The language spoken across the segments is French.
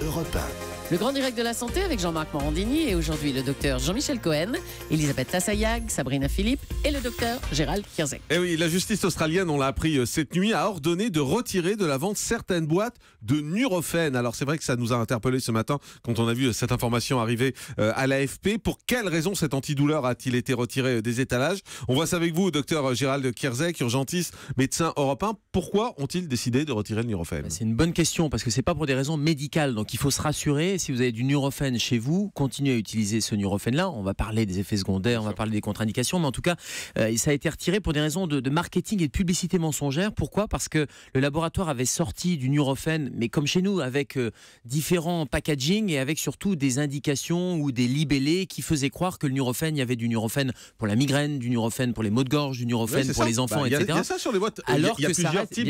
Europe 1. Le grand direct de la santé avec Jean-Marc Morandini et aujourd'hui le docteur Jean-Michel Cohen, Elisabeth Tassayag, Sabrina Philippe et le docteur Gérald Kierzek. Eh oui, la justice australienne, on l'a appris euh, cette nuit, a ordonné de retirer de la vente certaines boîtes de Nurofen. Alors c'est vrai que ça nous a interpellés ce matin quand on a vu euh, cette information arriver euh, à l'AFP. Pour quelle raison cet antidouleur a-t-il été retiré des étalages On voit ça avec vous, docteur Gérald Kierzek, urgentiste, médecin européen. Pourquoi ont-ils décidé de retirer le Nurofen bah, C'est une bonne question parce que c'est pas pour des raisons médicales, donc il faut se rassurer si vous avez du Nurofen chez vous, continuez à utiliser ce Nurofen-là. On va parler des effets secondaires, on va parler des contre-indications, mais en tout cas, euh, ça a été retiré pour des raisons de, marketing et de publicité mensongère. Pourquoi Parce que le laboratoire avait sorti du Nurofen, mais comme chez nous, avec euh, différents packaging et avec surtout des indications ou des libellés qui faisaient croire que le Nurofen, il y avait du Nurofen pour la migraine, du Nurofen pour les maux de gorge, du Nurofen pour les enfants, etc. Bah, il ça sur les boîtes. Alors que ça reste,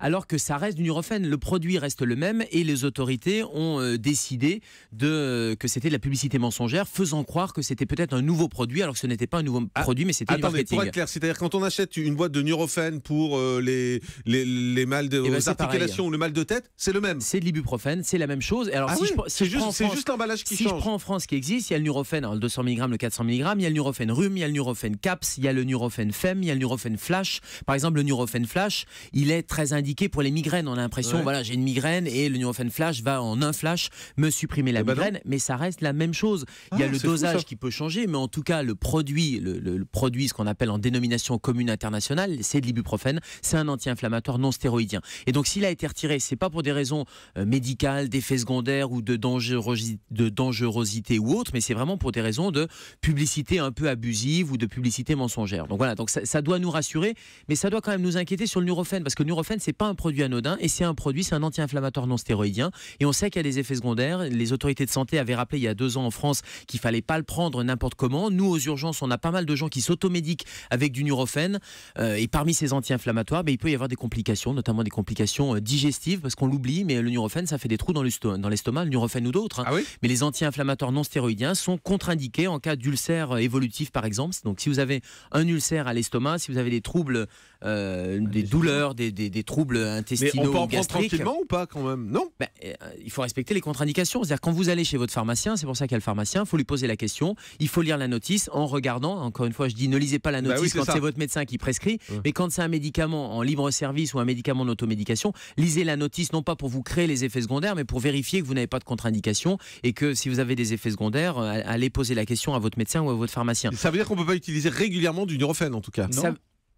Alors que ça reste du Nurofen. Le produit reste le même et les autorités ont euh, décidé décidé de, euh, que c'était de la publicité mensongère, faisant croire que c'était peut-être un nouveau produit, alors que ce n'était pas un nouveau ah, produit, mais c'était du marketing. pour clair, c'est-à-dire quand on achète une boîte de Nurofen pour euh, les, les, les, de, eh ben, articulations ou le mal de tête, c'est le même. C'est de l'ibuprofène, c'est la même chose. Alors, ah si c'est juste, l'emballage qui si je prends en France qui existe, il y a le Nurofen, le 200 mg, le 400 mg, il y a le Nurofen Rum il y a le Nurofen Caps, il y a le Nurofen Fem, il y a le Nurofen Flash. Par exemple, le Nurofen Flash, il est très indiqué pour les migraines. On a l'impression, voilà, j'ai une migraine et le Nurofen Flash va en un flash me supprimer la eh ben migraine, mais ça reste la même chose. Il y a le dosage qui peut changer, mais en tout cas, le produit, le, produit, ce qu'on appelle en dénomination commune internationale, c'est de l'ibuprofène, c'est un anti-inflammatoire non stéroïdien. Et donc, s'il a été retiré, c'est pas pour des raisons euh, médicales, d'effets secondaires ou de, de dangerosité ou autre, mais c'est vraiment pour des raisons de publicité un peu abusive ou de publicité mensongère. Donc voilà, donc ça, doit nous rassurer, mais ça doit quand même nous inquiéter sur le neurophène, parce que le neurophène, c'est pas un produit anodin, et c'est un produit, c'est un anti-inflammatoire non stéroïdien, et on sait qu'il y a des effets secondaires les autorités de santé avaient rappelé il y a deux ans en France qu'il fallait pas le prendre n'importe comment. Nous, aux urgences, on a pas mal de gens qui s'automédiquent avec du Nurofen. Euh, et parmi ces anti-inflammatoires, mais ben, il peut y avoir des complications, notamment des complications euh, digestives, parce qu'on l'oublie, mais le Nurofen, ça fait des trous dans l'estomac, le Nurofen ou d'autres. Hein. Ah mais les anti-inflammatoires non stéroïdiens sont contre-indiqués en cas d'ulcère euh, évolutif, par exemple. Donc, si vous avez un ulcère à l'estomac, si vous avez des troubles, ah, des douleurs, des, troubles intestinaux on peut en prendre tranquillement ou pas quand même Non. Ben, il faut respecter les contre-indications c'est-à-dire quand vous allez chez votre pharmacien, c'est pour ça qu'il y a le pharmacien, il faut lui poser la question, il faut lire la notice en regardant. Encore une fois, je dis ne lisez pas la bah notice quand c'est votre médecin qui prescrit, mais quand c'est un médicament en libre service ou un médicament d'automédication, lisez la notice non pas pour vous créer les effets secondaires, mais pour vérifier que vous n'avez pas de contre-indication et que si vous avez des effets secondaires, euh, allez poser la question à votre médecin ou à votre pharmacien. Ça veut dire qu'on peut pas utiliser régulièrement du Nurofen en tout cas.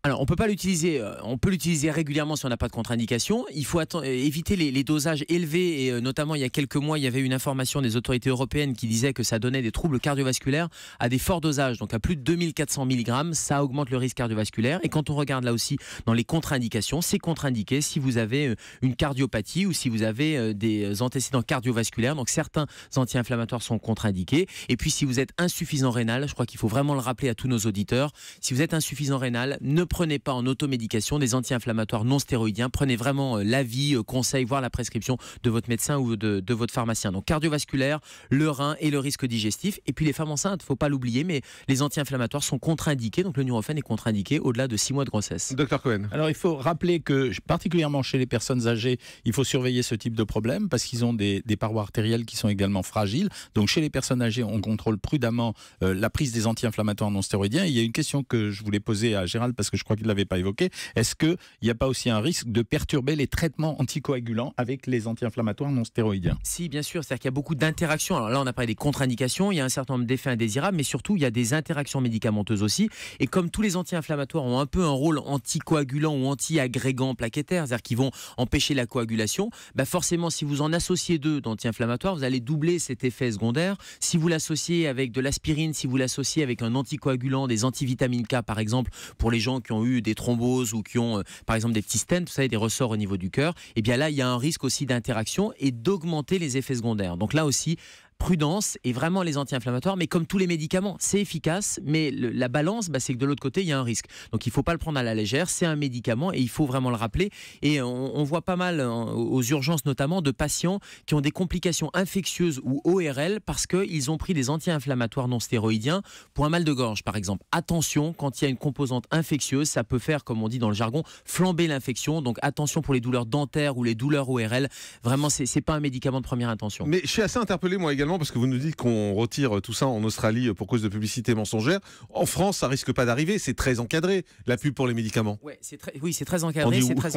Alors, on peut pas l'utiliser. Euh, on peut l'utiliser régulièrement si on n'a pas de contre-indication. Il faut euh, éviter les, dosages élevés. Et euh, notamment, il y a quelques mois, il y avait une information des autorités européennes qui disait que ça donnait des troubles cardiovasculaires à des forts dosages. Donc, à plus de 2400 mg, ça augmente le risque cardiovasculaire. Et quand on regarde là aussi dans les contre-indications, c'est contre-indiqué si vous avez une cardiopathie ou si vous avez des antécédents cardiovasculaires. Donc, certains anti-inflammatoires sont contre-indiqués. Et puis, si vous êtes insuffisant rénal, je crois qu'il faut vraiment le rappeler à tous nos auditeurs. Si vous êtes insuffisant rénal, ne prenez pas en automédication des anti-inflammatoires non stéroïdiens. Prenez vraiment euh, l'avis, euh, conseil, voire la prescription de votre médecin ou de, votre pharmacien. Donc cardiovasculaire, le rein et le risque digestif. Et puis les femmes enceintes, faut pas l'oublier, mais les anti-inflammatoires sont contre-indiqués. Donc le Nurofen est contre-indiqué au-delà de 6 mois de grossesse. Docteur Cohen. Alors il faut rappeler que particulièrement chez les personnes âgées, il faut surveiller ce type de problème parce qu'ils ont des, parois artérielles qui sont également fragiles. Donc chez les personnes âgées, on contrôle prudemment euh, la prise des anti-inflammatoires non stéroïdiens. il y a une question que je voulais poser à Gérald parce que je je crois qu'il ne l'avait pas évoqué, est-ce qu'il n'y a pas aussi un risque de perturber les traitements anticoagulants avec les anti-inflammatoires non stéroïdiens Si, bien sûr, c'est-à-dire qu'il y a beaucoup d'interactions. Alors là, on a parlé des contre-indications, il y a un certain nombre d'effets indésirables, mais surtout, il y a des interactions médicamenteuses aussi. Et comme tous les anti-inflammatoires ont un peu un rôle anticoagulant ou anti-agrégant plaquettaire, c'est-à-dire qu'ils vont empêcher la coagulation, bah forcément, si vous en associez deux d'anti-inflammatoires, vous allez doubler cet effet secondaire. Si vous l'associez avec de l'aspirine, si vous l'associez avec un anticoagulant, des antivitamines K par exemple, pour les gens qui ont eu des thromboses ou qui ont, euh, par exemple, des petits stents, vous savez, des ressorts au niveau du cœur, et eh bien là, il y a un risque aussi d'interaction et d'augmenter les effets secondaires. Donc là aussi, prudence et vraiment les anti-inflammatoires, mais comme tous les médicaments, c'est efficace, mais la balance, bah, c'est que de l'autre côté, il y a un risque. Donc il ne faut pas le prendre à la légère, c'est un médicament et il faut vraiment le rappeler. Et on, voit pas mal hein, aux urgences notamment de patients qui ont des complications infectieuses ou ORL parce qu'ils ont pris des anti-inflammatoires non stéroïdiens pour un mal de gorge, par exemple. Attention, quand il y a une composante infectieuse, ça peut faire, comme on dit dans le jargon, flamber l'infection. Donc attention pour les douleurs dentaires ou les douleurs ORL. Vraiment, c'est pas un médicament de première intention. Mais je suis assez interpellé, moi parce que vous nous dites qu'on retire tout ça en Australie euh, pour cause de publicité mensongère. En France, ça risque pas d'arriver. C'est très encadré la pub pour les médicaments. oui, c'est très encadré. C'est très, ouais, c'est, très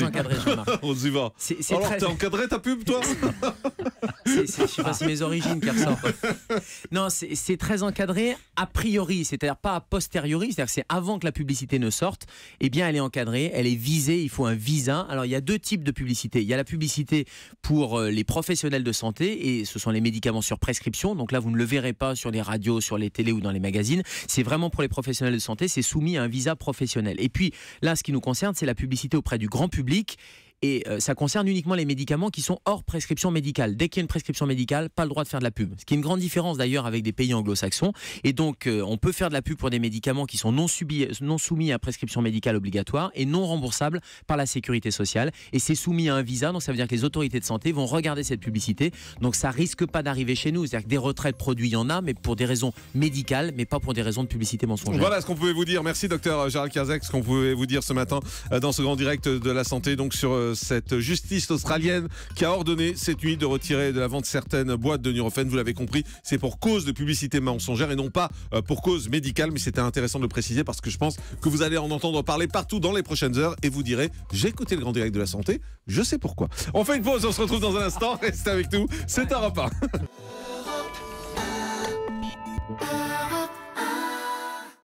encadré. On y va. Alors, très... t'as encadré ta pub, toi Je Je sais pas si mes origines qui ressortent. Non, c'est, très encadré a priori, c'est-à-dire pas a posteriori, c'est-à-dire c'est avant que la publicité ne sorte. Eh bien, elle est encadrée, elle est visée. Il faut un visa. Alors, il y a deux types de publicité. Il y a la publicité pour euh, les professionnels de santé et ce sont les médicaments sur prescription. Donc là, vous ne le verrez pas sur les radios, sur les télés ou dans les magazines. C'est vraiment pour les professionnels de santé, c'est soumis à un visa professionnel. Et puis là, ce qui nous concerne, c'est la publicité auprès du grand public et euh, ça concerne uniquement les médicaments qui sont hors prescription médicale. Dès qu'il y a une prescription médicale, pas le droit de faire de la pub. Ce qui est une grande différence d'ailleurs avec des pays anglo-saxons. Et donc, euh, on peut faire de la pub pour des médicaments qui sont non, subis, non soumis à prescription médicale obligatoire et non remboursables par la sécurité sociale. Et c'est soumis à un visa, donc ça veut dire que les autorités de santé vont regarder cette publicité. Donc, ça risque pas d'arriver chez nous. C'est-à-dire que des retraites produits, il y en a, mais pour des raisons médicales, mais pas pour des raisons de publicité mensongère. Voilà ce qu'on pouvait vous dire. Merci, docteur euh, Gérald Kazak, ce qu'on pouvait vous dire ce matin dans ce grand direct de la santé, donc sur euh, cette justice australienne qui a ordonné cette nuit de retirer de la vente certaines boîtes de Nurofen. Vous l'avez compris, c'est pour cause de publicité mensongère et non pas euh, pour cause médicale. Mais c'était intéressant de le préciser parce que je pense que vous allez en entendre parler partout dans les prochaines heures et vous direz j'ai écouté le grand direct de la santé, je sais pourquoi. On fait une pause, on se retrouve dans un instant. Restez avec nous, c'est un repas.